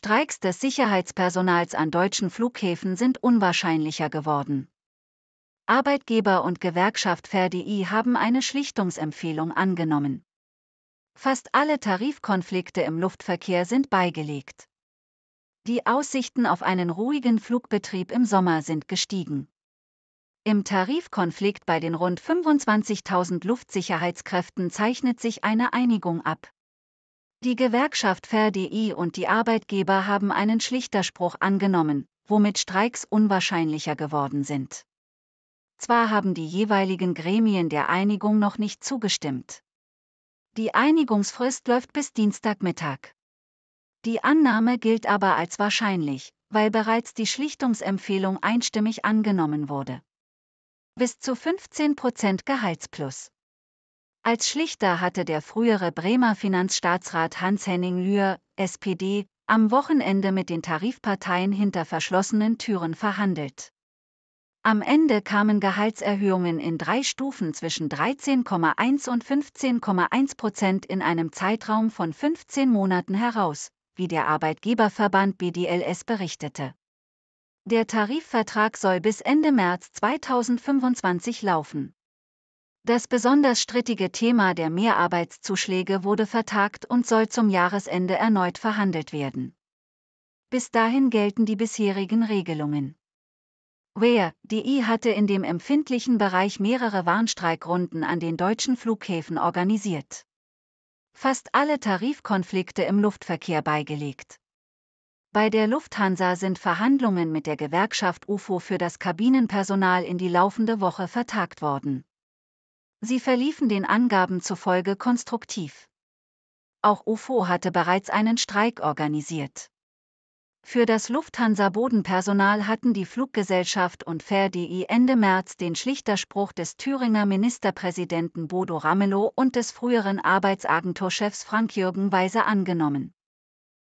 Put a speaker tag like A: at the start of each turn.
A: Streiks des Sicherheitspersonals an deutschen Flughäfen sind unwahrscheinlicher geworden. Arbeitgeber und Gewerkschaft Verdi haben eine Schlichtungsempfehlung angenommen. Fast alle Tarifkonflikte im Luftverkehr sind beigelegt. Die Aussichten auf einen ruhigen Flugbetrieb im Sommer sind gestiegen. Im Tarifkonflikt bei den rund 25.000 Luftsicherheitskräften zeichnet sich eine Einigung ab. Die Gewerkschaft Verdi und die Arbeitgeber haben einen Schlichterspruch angenommen, womit Streiks unwahrscheinlicher geworden sind. Zwar haben die jeweiligen Gremien der Einigung noch nicht zugestimmt. Die Einigungsfrist läuft bis Dienstagmittag. Die Annahme gilt aber als wahrscheinlich, weil bereits die Schlichtungsempfehlung einstimmig angenommen wurde. Bis zu 15% Gehaltsplus. Als Schlichter hatte der frühere Bremer Finanzstaatsrat Hans-Henning Lühr, SPD, am Wochenende mit den Tarifparteien hinter verschlossenen Türen verhandelt. Am Ende kamen Gehaltserhöhungen in drei Stufen zwischen 13,1 und 15,1 Prozent in einem Zeitraum von 15 Monaten heraus, wie der Arbeitgeberverband BDLS berichtete. Der Tarifvertrag soll bis Ende März 2025 laufen. Das besonders strittige Thema der Mehrarbeitszuschläge wurde vertagt und soll zum Jahresende erneut verhandelt werden. Bis dahin gelten die bisherigen Regelungen. die Ware.de hatte in dem empfindlichen Bereich mehrere Warnstreikrunden an den deutschen Flughäfen organisiert. Fast alle Tarifkonflikte im Luftverkehr beigelegt. Bei der Lufthansa sind Verhandlungen mit der Gewerkschaft UFO für das Kabinenpersonal in die laufende Woche vertagt worden. Sie verliefen den Angaben zufolge konstruktiv. Auch UFO hatte bereits einen Streik organisiert. Für das Lufthansa-Bodenpersonal hatten die Fluggesellschaft und Verdi Ende März den Schlichterspruch des Thüringer Ministerpräsidenten Bodo Ramelow und des früheren Arbeitsagenturchefs Frank-Jürgen Weise angenommen.